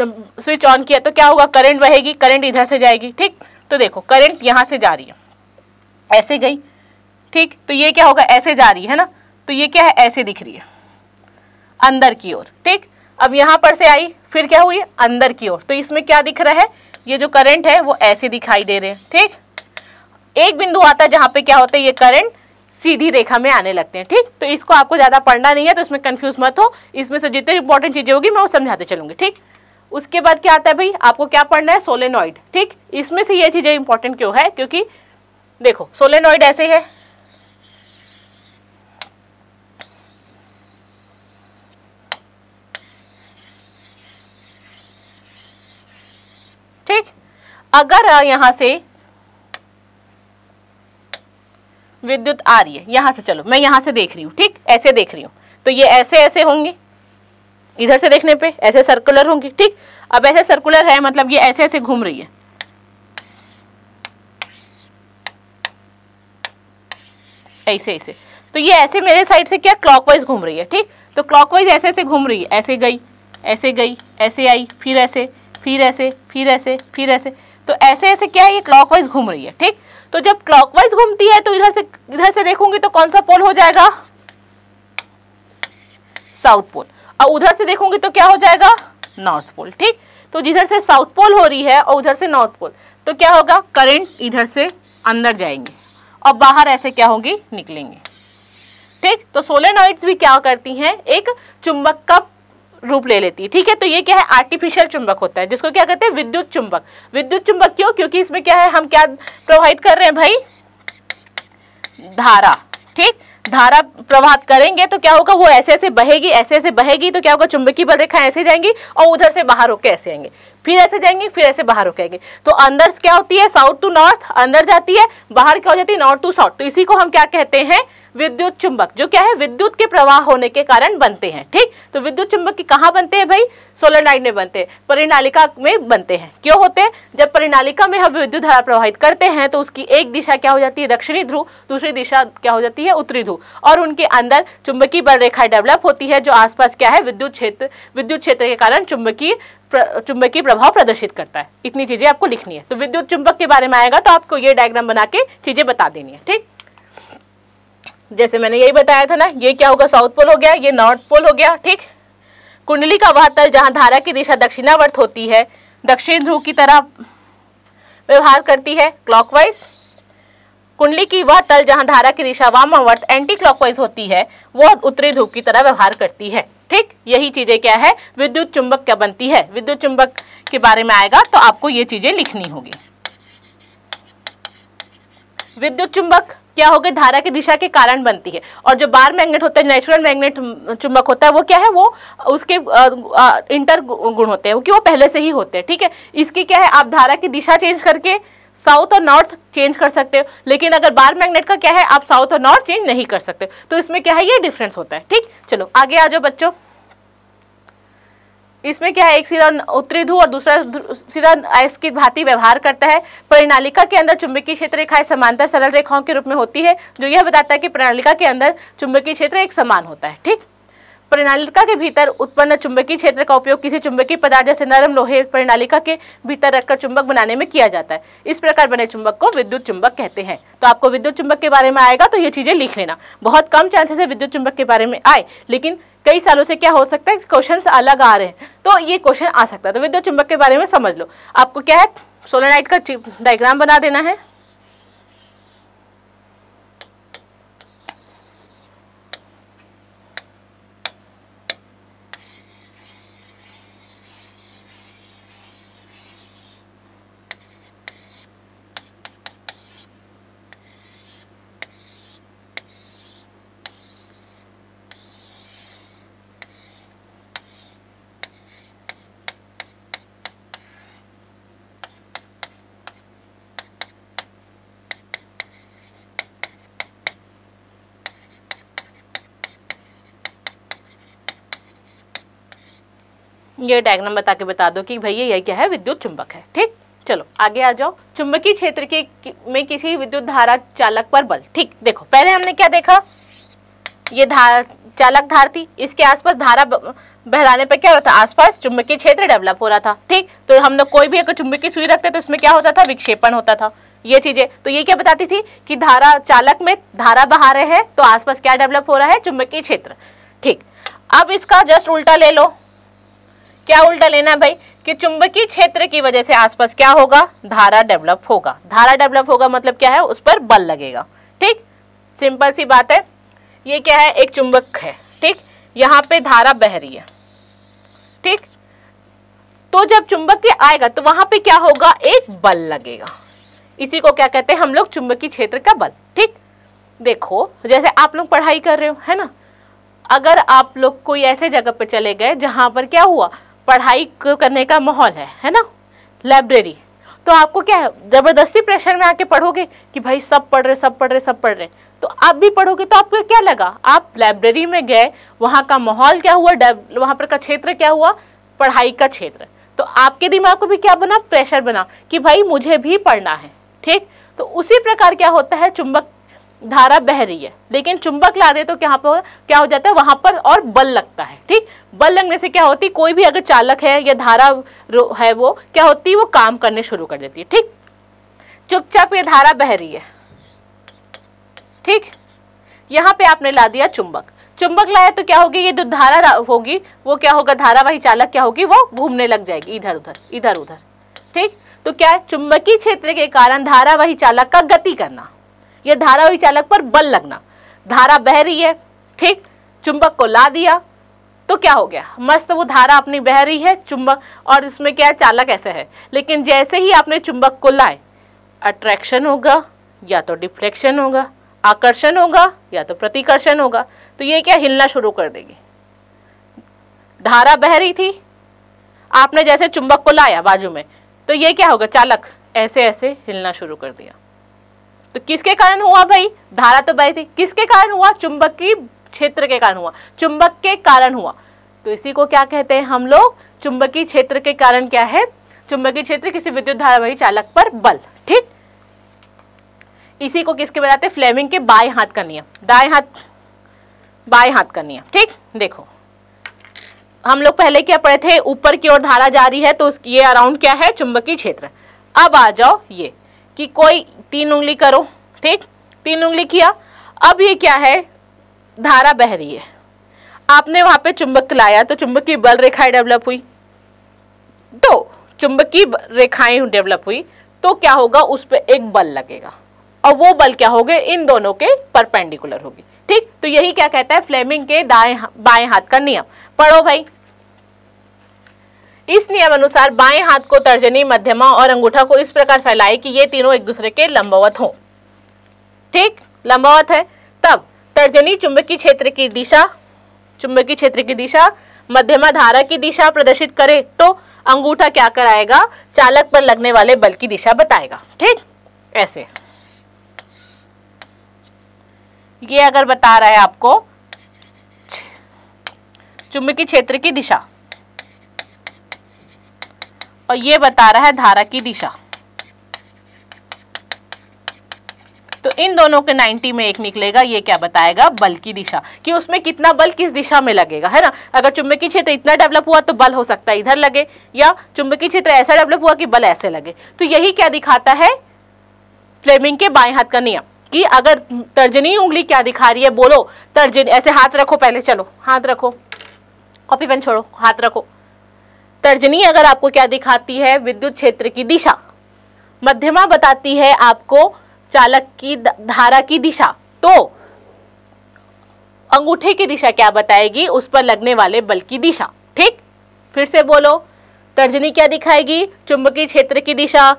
[SPEAKER 1] स्विच ऑन किया तो क्या होगा करंट बहेगी करंट इधर से जाएगी ठीक तो देखो करंट यहाँ से जा रही है ऐसे गई ठीक तो ये क्या होगा ऐसे जा रही है ना तो ये क्या है ऐसे दिख रही है अंदर की ओर ठीक अब यहां पर से आई फिर क्या हुई अंदर की ओर तो इसमें क्या दिख रहा है ये जो करंट है वो ऐसे दिखाई दे रहे हैं ठीक एक बिंदु आता है जहाँ पे क्या होता है ये करंट सीधी रेखा में आने लगते हैं ठीक तो इसको आपको ज़्यादा पढ़ना नहीं है तो इसमें कन्फ्यूज मत हो इसमें से जितनी इंपॉर्टेंट चीज़ें होगी मैं वो समझाते चलूंगी ठीक उसके बाद क्या आता है भाई आपको क्या पढ़ना है सोलेनॉइड ठीक इसमें से ये चीज़ें इंपॉर्टेंट क्यों है क्योंकि देखो सोलेनॉइड ऐसे है ठीक अगर यहां से विद्युत आ रही है यहां से चलो मैं यहां से देख रही हूं ठीक ऐसे देख रही हूं तो ये ऐसे ऐसे होंगे इधर से देखने पे ऐसे सर्कुलर होंगे ठीक अब ऐसे सर्कुलर है मतलब ये ऐसे ऐसे घूम रही है ऐसे ऐसे तो ये ऐसे मेरे साइड से क्या क्लॉकवाइज घूम रही है ठीक तो क्लॉकवाइज ऐसे ऐसे घूम रही है ऐसे गई ऐसे गई ऐसे आई फिर ऐसे फिर ऐसे फिर ऐसे फिर ऐसे तो ऐसे ऐसे क्या है ये क्लॉकवाइज घूम रही है ठीक तो जब क्लॉकवाइज घूमती है तो इधर से इधर से देखूंगी तो कौन सा पोल हो जाएगा साउथ पोल और उधर से देखूंगी तो क्या हो जाएगा नॉर्थ पोल ठीक तो जिधर से साउथ पोल हो रही है और उधर से नॉर्थ पोल तो क्या होगा करंट इधर से अंदर जाएंगे और बाहर ऐसे क्या होगी निकलेंगे ठीक तो सोलेनॉइड्स भी क्या करती हैं एक चुंबक का रूप ले लेती है ठीक है तो ये क्या है आर्टिफिशियल चुंबक होता है जिसको क्या कहते हैं विद्युत चुंबक विद्युत चुंबक क्यों क्योंकि इसमें क्या है हम क्या प्रोवाइड कर रहे हैं भाई धारा ठीक धारा प्रवाहित करेंगे तो क्या होगा वो ऐसे ऐसे बहेगी ऐसे ऐसे बहेगी तो क्या होगा चुंबकीय बल रेखा ऐसे जाएंगी और उधर से बाहर होकर ऐसे आएंगे फिर ऐसे जाएंगे फिर ऐसे बाहर होके तो अंदर क्या होती है साउथ टू नॉर्थ अंदर जाती है बाहर क्या हो जाती है नॉर्थ टू साउथ तो इसी को हम क्या कहते हैं विद्युत चुंबक जो क्या है विद्युत के प्रवाह होने के कारण बनते हैं ठीक तो विद्युत चुंबक की कहाँ बनते हैं भाई सोलेनाइड में बनते हैं परिणालिका में बनते हैं क्यों होते हैं जब परिणालिका में हम विद्युत धारा प्रवाहित करते हैं तो उसकी एक दिशा क्या हो जाती है दक्षिणी ध्रुव दूसरी दिशा क्या हो जाती है उत्तरी ध्रुव और उनके अंदर चुंबकीय बल रेखा डेवलप होती है जो आसपास क्या है विद्युत क्षेत्र विद्युत क्षेत्र के कारण चुंबकीय चुंबकीय प्रभाव प्रदर्शित करता है इतनी चीजें आपको लिखनी है तो विद्युत चुंबक के बारे में आएगा तो आपको ये डायग्राम बना के चीजें बता देनी है ठीक जैसे मैंने यही बताया था ना ये क्या होगा साउथ पोल हो गया ये नॉर्थ पोल हो गया ठीक कुंडली का वह तल जहाँ धारा की दिशा दक्षिणावर्त होती है दक्षिण ध्रुव की तरह व्यवहार करती है क्लॉकवाइज कुंडली की वह तल जहाँ धारा की दिशा वामावर्त एंटी क्लॉकवाइज होती है वह उत्तरी ध्रुव की तरह व्यवहार करती है ठीक यही चीजें क्या है विद्युत चुंबक क्या बनती है विद्युत चुंबक के बारे में आएगा तो आपको ये चीजें लिखनी होगी विद्युत चुंबक क्या होगा धारा की दिशा के कारण बनती है और जो बार मैग्नेट होता है नेचुरल मैग्नेट चुंबक होता है वो क्या है वो उसके इंटर गुण होते हैं कि वो पहले से ही होते हैं ठीक है इसकी क्या है आप धारा की दिशा चेंज करके साउथ और नॉर्थ चेंज कर सकते हो लेकिन अगर बार मैग्नेट का क्या है आप साउथ और नॉर्थ चेंज नहीं कर सकते तो इसमें क्या है ये डिफरेंस होता है ठीक चलो आगे आ जाओ बच्चों इसमें क्या है एक सिरा उत्तरी ध्रुव और दूसरा सिरा आयस की भांति व्यवहार करता है प्रणालिका के अंदर चुंबकीय क्षेत्र रेखाएं समांतर सरल रेखाओं के रूप में होती है जो यह बताता है कि प्रणालिका के अंदर चुंबकीय क्षेत्र एक समान होता है ठीक प्रणालिका के भीतर उत्पन्न चुंबकीय क्षेत्र का उपयोग किसी चुंबकीय पदार्थ जैसे नरम लोहे प्रणालिका के भीतर रखकर चुंबक बनाने में किया जाता है इस प्रकार बने चुंबक को विद्युत चुंबक कहते हैं तो आपको विद्युत चुंबक के बारे में आएगा तो ये चीजें लिख लेना बहुत कम चांसेस है विद्युत चुंबक के बारे में आए लेकिन कई सालों से क्या हो सकता है क्वेश्चन अलग आ रहे हैं तो ये क्वेश्चन आ सकता है तो विद्युत चुंबक के बारे में समझ लो आपको क्या है सोलेनाइट का डायग्राम बना देना है ये डायग्राम बता के बता दो कि भैया यह क्या है विद्युत चुंबक है ठीक चलो आगे आ जाओ चुंबकीय क्षेत्र के में किसी विद्युत धारा चालक पर बल ठीक देखो पहले हमने क्या देखा ये धार चालक धार थी इसके आसपास धारा बहराने पर क्या होता आसपास चुंबकीय क्षेत्र डेवलप हो रहा था ठीक तो हम लोग कोई भी अगर चुंबकीय सुई रखते तो उसमें क्या होता था विक्षेपण होता था ये चीजें तो ये क्या बताती थी कि धारा चालक में धारा बहा रहे हैं तो आसपास क्या डेवलप हो रहा है चुंबकीय क्षेत्र ठीक अब इसका जस्ट उल्टा ले लो क्या उल्टा लेना है भाई कि चुंबकीय क्षेत्र की वजह से आसपास क्या होगा धारा डेवलप होगा धारा डेवलप होगा मतलब क्या है उस पर बल लगेगा ठीक सिंपल सी बात है ये क्या है एक चुंबक है ठीक यहाँ पे धारा बह रही है ठीक तो जब चुंबक के आएगा तो वहां पे क्या होगा एक बल लगेगा इसी को क्या कहते हैं हम लोग चुंबकीय क्षेत्र का बल ठीक देखो जैसे आप लोग पढ़ाई कर रहे हो है ना अगर आप लोग कोई ऐसे जगह पे चले गए जहां पर क्या हुआ पढ़ाई करने का माहौल है है ना लाइब्रेरी तो आपको क्या है ज़बरदस्ती प्रेशर में आके पढ़ोगे कि भाई सब पढ़ रहे सब पढ़ रहे सब पढ़ रहे तो आप भी पढ़ोगे तो आपको क्या लगा आप लाइब्रेरी में गए वहाँ का माहौल क्या हुआ वहाँ पर का क्षेत्र क्या हुआ पढ़ाई का क्षेत्र तो आपके दिमाग को भी क्या बना प्रेशर बना कि भाई मुझे भी पढ़ना है ठीक तो उसी प्रकार क्या होता है चुंबक धारा बह रही है लेकिन चुंबक ला दे तो क्या पर क्या हो जाता है वहां पर और बल लगता है ठीक बल लगने से क्या होती कोई भी अगर चालक है या धारा है वो क्या होती है वो काम करने शुरू कर देती है ठीक चुपचाप ये धारा बह रही है ठीक यहाँ पे आपने ला दिया चुंबक चुंबक लाया तो क्या होगी ये जो धारा होगी वो क्या होगा धारावाही चालक क्या होगी वो घूमने लग जाएगी इधर उधर इधर उधर ठीक तो क्या चुंबकीय क्षेत्र के कारण धारावाही चालक का गति करना धारा धारावी चालक पर बल लगना धारा बह रही है ठीक चुंबक को ला दिया तो क्या हो गया मस्त वो धारा अपनी बह रही है चुंबक और इसमें क्या है चालक ऐसे है लेकिन जैसे ही आपने चुंबक को लाए अट्रैक्शन होगा या तो डिफ्लेक्शन होगा आकर्षण होगा या तो प्रतिकर्षण होगा तो ये क्या हिलना शुरू कर देगी धारा बह रही थी आपने जैसे चुंबक को लाया बाजू में तो ये क्या होगा चालक ऐसे ऐसे हिलना शुरू कर दिया तो किसके कारण हुआ भाई धारा तो बही थी किसके कारण हुआ की क्षेत्र के कारण हुआ चुंबक के कारण हुआ तो इसी को क्या कहते हैं हम लोग चुंबकीय क्षेत्र के कारण क्या है चुंबकीय क्षेत्र किसी विद्युत धारावाही चालक पर बल ठीक इसी को किसके बताते फ्लेमिंग के बाएं हाथ का नियम दाएं हाथ बाएं हाथ का नियम ठीक देखो हम लोग पहले क्या पढ़े थे ऊपर की ओर धारा जा रही है तो ये अराउंड क्या है चुंबकीय क्षेत्र अब आ जाओ ये कि कोई तीन उंगली करो ठीक तीन उंगली किया अब ये क्या है धारा बह रही है आपने वहां पे चुंबक लाया तो चुंबक की बल रेखाएं डेवलप हुई तो चुंबक की रेखाएं डेवलप हुई तो क्या होगा उस पर एक बल लगेगा और वो बल क्या होगा इन दोनों के परपेंडिकुलर होगी ठीक तो यही क्या कहता है फ्लेमिंग के दाएं बाएं हाथ का नियम पढ़ो भाई इस नियम अनुसार बाएं हाथ को तर्जनी मध्यमा और अंगूठा को इस प्रकार फैलाए कि ये तीनों एक दूसरे के लंबवत हों ठीक लंबवत है तब तर्जनी चुंबकीय क्षेत्र की दिशा चुंबकीय क्षेत्र की दिशा मध्यमा धारा की दिशा प्रदर्शित करे तो अंगूठा क्या कराएगा चालक पर लगने वाले बल की दिशा बताएगा ठीक ऐसे ये अगर बता रहा है आपको चुंबकीय क्षेत्र की दिशा और ये बता रहा है धारा की दिशा तो इन दोनों के 90 में एक निकलेगा ये क्या बताएगा बल की दिशा कि उसमें कितना बल किस दिशा में लगेगा है ना अगर चुंबकीय क्षेत्र इतना डेवलप हुआ तो बल हो सकता है इधर लगे या चुंबकीय क्षेत्र ऐसा डेवलप हुआ कि बल ऐसे लगे तो यही क्या दिखाता है फ्लेमिंग के बाएं हाथ का नियम कि अगर तर्जनी उंगली क्या दिखा रही है बोलो तर्जनी ऐसे हाथ रखो पहले चलो हाथ रखो कॉपी पेन छोड़ो हाथ रखो तर्जनी अगर आपको क्या दिखाती है विद्युत क्षेत्र की दिशा मध्यमा बताती है आपको चालक की धारा की दिशा तो अंगूठे की दिशा क्या बताएगी उस पर लगने वाले बल की दिशा ठीक फिर से बोलो तर्जनी क्या दिखाएगी चुंबकीय क्षेत्र की दिशा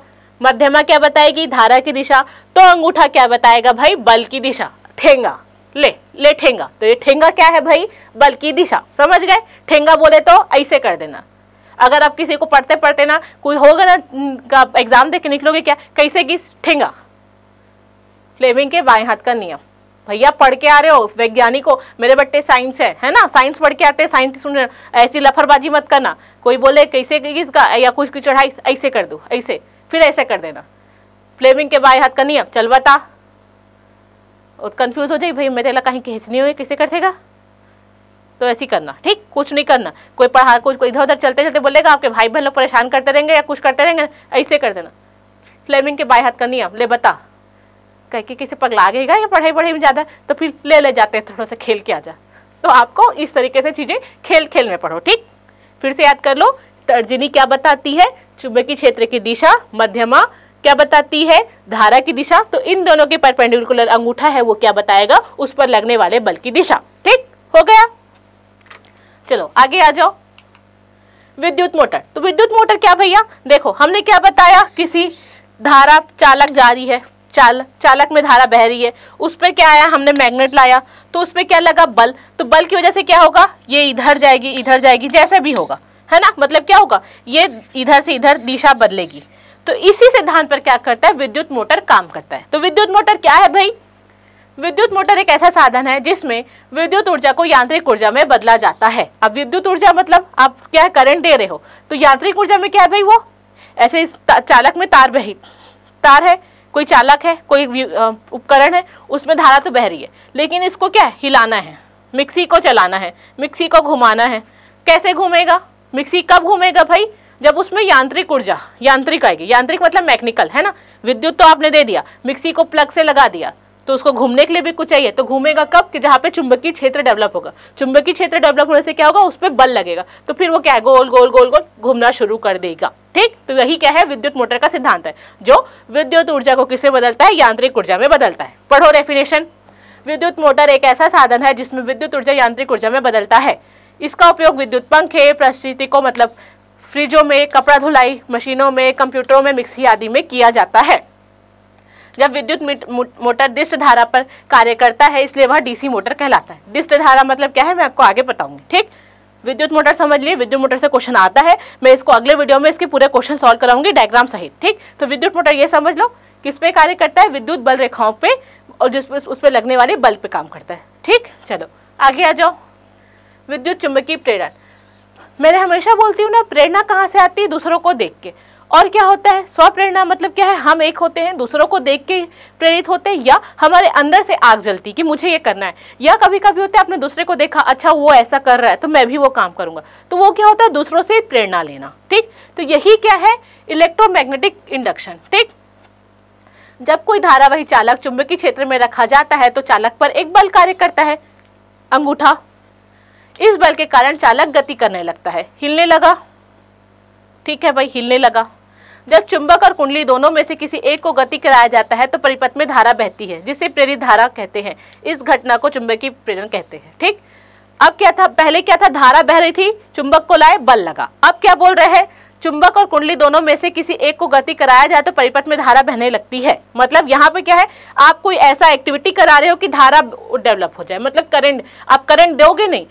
[SPEAKER 1] मध्यमा क्या बताएगी धारा की दिशा तो अंगूठा क्या बताएगा भाई बल की दिशा ठेंगा ले ले ठेंगा तो ये ठेंगा क्या है भाई बल की दिशा समझ गए ठेंगा बोले तो ऐसे कर देना अगर आप किसी को पढ़ते पढ़ते ना कोई होगा ना एग्जाम दे के निकलोगे क्या कैसे कि ठेंगा फ्लेमिंग के बाएं हाथ का नियम भैया पढ़ के आ रहे हो वैज्ञानिक हो मेरे बट्टे साइंस है है ना साइंस पढ़ के आते हैं साइंस सुन रहे ऐसी लफरबाजी मत करना कोई बोले कैसे किसका या कुछ की चढ़ाई ऐसे कर दो ऐसे फिर ऐसे कर देना फ्लेमिंग के बाएं हाथ का नियम चल बता और कंफ्यूज हो जाए भाई मेरे लगा कहीं खींचनी हुई कैसे कर देगा तो ऐसे ही करना ठीक कुछ नहीं करना कोई पढ़ा कुछ कोई इधर उधर चलते चलते बोलेगा आपके भाई बहन लोग परेशान करते रहेंगे या कुछ करते रहेंगे ऐसे कर देना फ्लेमिंग के बाएं हाथ का नियम ले बता कह के किसी पगला गएगा या पढ़ाई पढ़ाई में ज़्यादा तो फिर ले ले जाते हैं थोड़ा सा खेल के आ जा तो आपको इस तरीके से चीज़ें खेल खेल में पढ़ो ठीक फिर से याद कर लो तर्जनी क्या बताती है चुंबकीय क्षेत्र की दिशा मध्यमा क्या बताती है धारा की दिशा तो इन दोनों के परपेंडिकुलर अंगूठा है वो क्या बताएगा उस पर लगने वाले बल की दिशा ठीक हो गया चलो आगे आ जाओ विद्युत मोटर तो विद्युत मोटर क्या भैया देखो हमने क्या बताया किसी धारा चालक जारी है चाल चालक में धारा बह रही है उस पर क्या आया हमने मैग्नेट लाया तो उस पर क्या लगा बल तो बल की वजह से क्या होगा ये इधर जाएगी इधर जाएगी जैसे भी होगा है ना मतलब क्या होगा ये इधर से इधर दिशा बदलेगी तो इसी सिद्धांत पर क्या करता है विद्युत मोटर काम करता है तो विद्युत मोटर क्या है भाई विद्युत मोटर एक ऐसा साधन है जिसमें विद्युत ऊर्जा को यांत्रिक ऊर्जा में बदला जाता है अब विद्युत ऊर्जा मतलब आप क्या करंट दे रहे हो तो यांत्रिक ऊर्जा में क्या है भाई वो ऐसे इस चालक में तार बही तार है कोई चालक है कोई उपकरण है उसमें धारा तो बह रही है लेकिन इसको क्या है हिलाना है मिक्सी को चलाना है मिक्सी को घुमाना है कैसे घूमेगा मिक्सी कब घूमेगा भाई जब उसमें यांत्रिक ऊर्जा यांत्रिक आएगी यांत्रिक मतलब मैकेनिकल है ना विद्युत तो आपने दे दिया मिक्सी को प्लग से लगा दिया तो उसको घूमने के लिए भी कुछ चाहिए तो घूमेगा कब कि जहाँ पे चुंबकीय क्षेत्र डेवलप होगा चुंबकीय क्षेत्र डेवलप होने से क्या होगा उस पर बल लगेगा तो फिर वो क्या है गोल गोल गोल गोल घूमना शुरू कर देगा ठीक तो यही क्या है विद्युत मोटर का सिद्धांत है जो विद्युत ऊर्जा को किससे बदलता है यांत्रिक ऊर्जा में बदलता है पढ़ो डेफिनेशन विद्युत मोटर एक ऐसा साधन है जिसमें विद्युत ऊर्जा यांत्रिक ऊर्जा में बदलता है इसका उपयोग विद्युत पंखे प्रस्तुति को मतलब फ्रिजों में कपड़ा धुलाई मशीनों में कंप्यूटरों में मिक्सी आदि में किया जाता है जब विद्युत मोटर डिस्ट धारा पर कार्य करता है इसलिए वह डीसी मोटर कहलाता है डिस्ट धारा मतलब क्या है मैं आपको आगे बताऊंगी ठीक विद्युत मोटर समझ लिए विद्युत मोटर से क्वेश्चन आता है मैं इसको अगले वीडियो में इसके पूरे क्वेश्चन सोल्व कराऊंगी डायग्राम सहित ठीक तो विद्युत मोटर ये समझ लो किस पे कार्य करता है विद्युत बल रेखाओं पे और जिस उस पर लगने वाले बल पे काम करता है ठीक चलो आगे आ जाओ विद्युत चुंबकीय प्रेरण मैंने हमेशा बोलती हूँ ना प्रेरणा कहाँ से आती है दूसरों को देख के और क्या होता है स्व प्रेरणा मतलब क्या है हम एक होते हैं दूसरों को देख के प्रेरित होते हैं या हमारे अंदर से आग जलती कि मुझे ये करना है या कभी कभी होता है आपने दूसरे को देखा अच्छा वो ऐसा कर रहा है तो मैं भी वो काम करूंगा तो वो क्या होता है दूसरों से प्रेरणा लेना ठीक तो यही क्या है इलेक्ट्रोमैग्नेटिक इंडक्शन ठीक जब कोई धारावाही चालक चुंबकीय क्षेत्र में रखा जाता है तो चालक पर एक बल कार्य करता है अंगूठा इस बल के कारण चालक गति करने लगता है हिलने लगा ठीक है भाई हिलने लगा जब चुंबक और कुंडली दोनों में से किसी एक को गति कराया जाता है तो परिपथ में धारा बहती है जिसे प्रेरित धारा कहते हैं इस घटना को चुंबकीय प्रेरण कहते हैं ठीक अब क्या था पहले क्या था धारा बह रही थी चुंबक को लाए बल लगा अब क्या बोल रहे हैं चुंबक और कुंडली दोनों में से किसी एक को गति कराया जाए तो परिपथ में धारा बहने लगती है मतलब यहाँ पे क्या है आप कोई ऐसा एक्टिविटी करा रहे हो कि धारा डेवलप हो जाए मतलब करंट आप करंट दोगे नहीं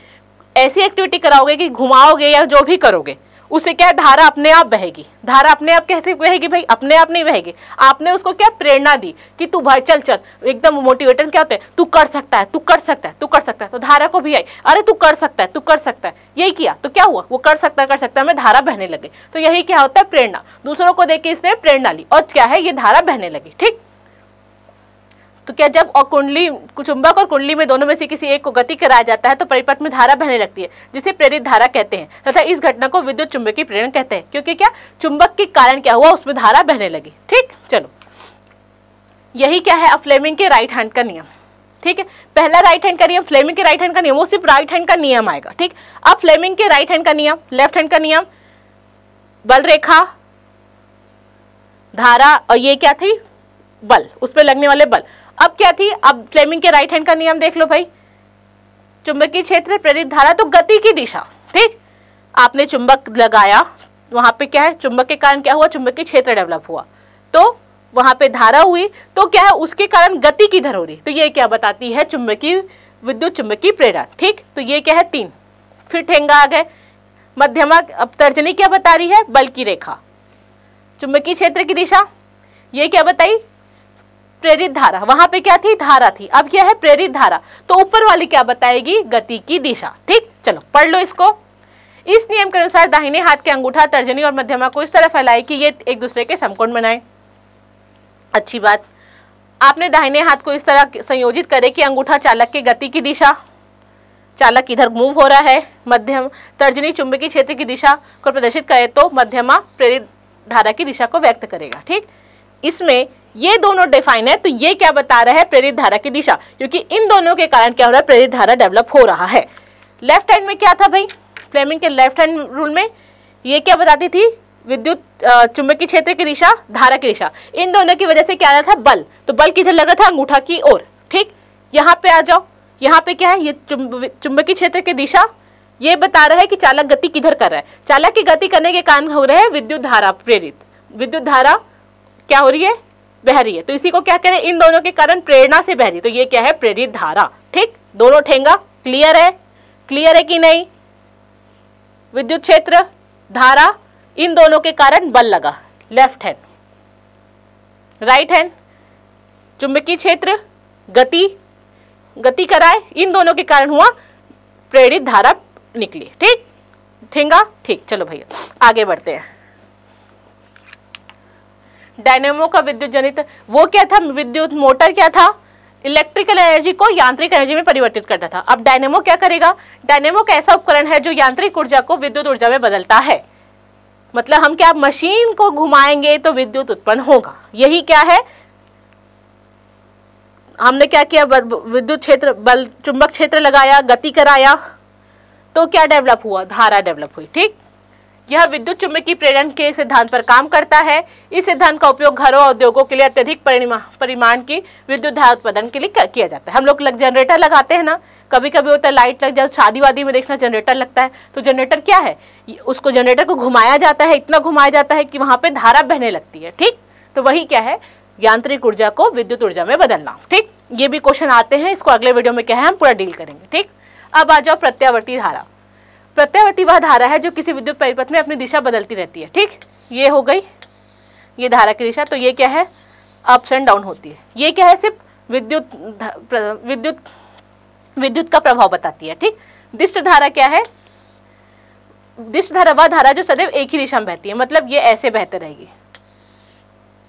[SPEAKER 1] ऐसी एक्टिविटी कराओगे कि घुमाओगे या जो भी करोगे उसे क्या धारा अपने आप बहेगी धारा अपने आप कैसे बहेगी भाई अपने आप नहीं बहेगी आपने उसको क्या प्रेरणा दी कि तू भाई चल चल एकदम मोटिवेटेड क्या होते हैं तू कर सकता है तू कर सकता है तू कर सकता है तो धारा को भी आई अरे तू कर सकता है तू कर सकता है यही किया तो क्या हुआ वो कर सकता है कर सकता है मैं धारा बहने लगे तो यही क्या होता है प्रेरणा दूसरों को देखिए इसने प्रेरणा ली और क्या है ये धारा बहने लगी ठीक तो क्या जब और कुंडली चुंबक और कुंडली में दोनों में से किसी एक को गति कराया जाता है तो परिपथ में धारा बहने लगती है जिसे प्रेरित धारा कहते हैं तथा इस घटना को विद्युत चुंबकीय प्रेरण कहते हैं क्योंकि क्या चुंबक के कारण क्या हुआ उसमें धारा बहने लगी ठीक चलो यही क्या है अब फ्लेमिंग के राइट हैंड का नियम ठीक है पहला राइट हैंड का नियम फ्लेमिंग के राइट हैंड का नियम वो सिर्फ राइट हैंड का नियम आएगा ठीक अब फ्लेमिंग के राइट हैंड का नियम लेफ्ट हैंड का नियम बल रेखा धारा और ये क्या थी बल उस पर लगने वाले बल अब क्या थी अब फ्लेमिंग के राइट हैंड का नियम देख लो भाई चुंबकीय क्षेत्र प्रेरित धारा तो गति की दिशा ठीक आपने चुंबक लगाया वहां पे क्या है चुंबक के कारण क्या हुआ चुंबकीय क्षेत्र डेवलप हुआ तो वहां पे धारा हुई तो क्या है उसके कारण गति की धर हो रही तो ये क्या बताती है चुंबकीय विद्युत चुंबकीय प्रेरण ठीक तो ये क्या है तीन फिर ठेंगा आ गए मध्यमा अब तर्जनी क्या बता रही है बल की रेखा चुंबकीय क्षेत्र की दिशा ये क्या बताई प्रेरित धारा वहां पे क्या थी धारा थी अब यह है प्रेरित धारा तो ऊपर वाली क्या बताएगी गति की दिशा ठीक चलो पढ़ लो इसको इस नियम के अनुसार दाहिने हाथ के अंगूठा तर्जनी और मध्यमा को इस तरह फैलाए कि ये एक दूसरे के समकोण बनाए अच्छी बात आपने दाहिने हाथ को इस तरह संयोजित करे कि अंगूठा चालक की गति की दिशा चालक इधर मूव हो रहा है मध्यम तर्जनी चुंबकीय क्षेत्र की दिशा को प्रदर्शित करे तो मध्यमा प्रेरित धारा की दिशा को व्यक्त करेगा ठीक इसमें ये दोनों डिफाइन है तो ये क्या बता रहा है प्रेरित धारा की दिशा क्योंकि इन दोनों के कारण क्या हो रहा है प्रेरित धारा डेवलप हो रहा है लेफ्ट हैंड में क्या था भाई फ्लेमिंग के लेफ्ट हैंड रूल में ये क्या बताती थी विद्युत चुंबकीय क्षेत्र की दिशा धारा की दिशा इन दोनों की वजह से क्या रहा था बल तो बल किधर लग रहा था अंगूठा की ओर ठीक यहाँ पे आ जाओ यहाँ पे क्या है ये चुंबकीय क्षेत्र की दिशा ये बता रहा है कि चालक गति किधर कर रहा है चालक की गति करने के कारण हो रहे हैं विद्युत धारा प्रेरित विद्युत धारा क्या हो रही है बह रही है तो इसी को क्या करें इन दोनों के कारण प्रेरणा से बह रही है तो ये क्या है प्रेरित धारा ठीक दोनों ठेंगा क्लियर है क्लियर है कि नहीं विद्युत क्षेत्र धारा इन दोनों के कारण बल लगा लेफ्ट हैंड राइट हैंड चुंबकीय क्षेत्र गति गति कराए इन दोनों के कारण हुआ प्रेरित धारा निकली ठीक ठेंगा ठीक चलो भैया आगे बढ़ते हैं डायनेमो का विद्युत जनित वो क्या था विद्युत मोटर क्या था इलेक्ट्रिकल एनर्जी को यांत्रिक एनर्जी में परिवर्तित करता था अब डायनेमो क्या करेगा डायनेमो का ऐसा उपकरण है जो यांत्रिक ऊर्जा को विद्युत ऊर्जा में बदलता है मतलब हम क्या मशीन को घुमाएंगे तो विद्युत उत्पन्न होगा यही क्या है हमने क्या किया विद्युत क्षेत्र बल चुंबक क्षेत्र लगाया गति कराया तो क्या डेवलप हुआ धारा डेवलप हुई ठीक यह विद्युत चुम्बकीय प्रेरण के सिद्धांत पर काम करता है इस सिद्धांत का उपयोग घरों और उद्योगों के लिए अत्यधिक परिमाण की विद्युत धारा उत्पादन के लिए किया जाता है हम लोग लग जनरेटर लगाते हैं ना कभी कभी होता है लाइट लग जाए शादी वादी में देखना जनरेटर लगता है तो जनरेटर क्या है उसको जनरेटर को घुमाया जाता है इतना घुमाया जाता है कि वहाँ पर धारा बहने लगती है ठीक तो वही क्या है यांत्रिक ऊर्जा को विद्युत ऊर्जा में बदलना ठीक ये भी क्वेश्चन आते हैं इसको अगले वीडियो में क्या है हम पूरा डील करेंगे ठीक अब आ जाओ प्रत्यावर्ती धारा प्रत्यावर्ती वह धारा है जो किसी विद्युत परिपथ में अपनी दिशा बदलती रहती है ठीक ये हो गई ये धारा की दिशा तो ये क्या है अप्स एंड डाउन होती है ये क्या है सिर्फ विद्युत विद्युत विद्युत का प्रभाव बताती है ठीक दिष्ट धारा क्या है दिष्ट धारा वह धारा जो सदैव एक ही दिशा में बहती है मतलब ये ऐसे बहते रहेगी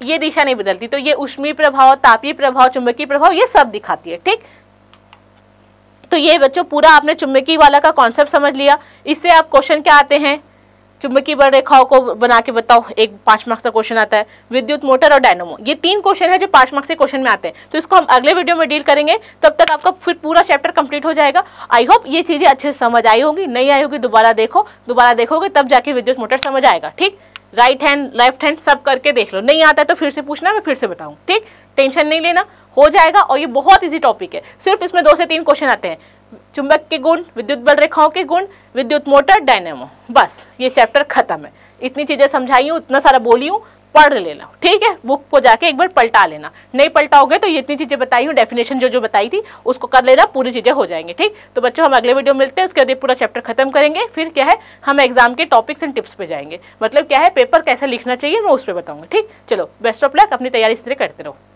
[SPEAKER 1] ये दिशा नहीं बदलती तो ये उष्मीय प्रभाव तापीय प्रभाव चुंबकीय प्रभाव ये सब दिखाती है ठीक तो ये बच्चों पूरा आपने चुम्बकी वाला का कॉन्सेप्ट समझ लिया इससे आप क्वेश्चन क्या आते हैं चुम्बकी बल रेखाओं को बना के बताओ एक पांच मार्क्स का क्वेश्चन आता है विद्युत मोटर और डायनोमो ये तीन क्वेश्चन है जो पांच मार्क्स के क्वेश्चन में आते हैं तो इसको हम अगले वीडियो में डील करेंगे तब तक आपका फिर पूरा चैप्टर कंप्लीट हो जाएगा आई होप ये चीजें अच्छे से समझ आई होगी नहीं आई होगी दोबारा देखो दोबारा देखोगे तब जाके विद्युत मोटर समझ आएगा ठीक राइट हैंड लेफ्ट हैंड सब करके देख लो नहीं आता है तो फिर से पूछना मैं फिर से बताऊँ ठीक टेंशन नहीं लेना हो जाएगा और ये बहुत ईजी टॉपिक है सिर्फ इसमें दो से तीन क्वेश्चन आते हैं चुंबक के गुण विद्युत बल रेखाओं के गुण विद्युत मोटर डायनेमो बस ये चैप्टर खत्म है इतनी चीज़ें समझाई हूँ इतना सारा बोली हूँ पढ़ लेना ठीक है बुक को जाके एक बार पलटा लेना नहीं पलटाओगे तो ये इतनी चीज़ें बताई हूँ डेफिनेशन जो जो बताई थी उसको कर लेना पूरी चीज़ें हो जाएंगी ठीक तो बच्चों हम अगले वीडियो मिलते हैं उसके बाद पूरा चैप्टर खत्म करेंगे फिर क्या है हम एग्जाम के टॉपिक्स एंड टिप्स पे जाएंगे मतलब क्या है पेपर कैसे लिखना चाहिए मैं उस पर बताऊँगी ठीक चलो बेस्ट ऑफ लक अपनी तैयारी इस तरह करते रहो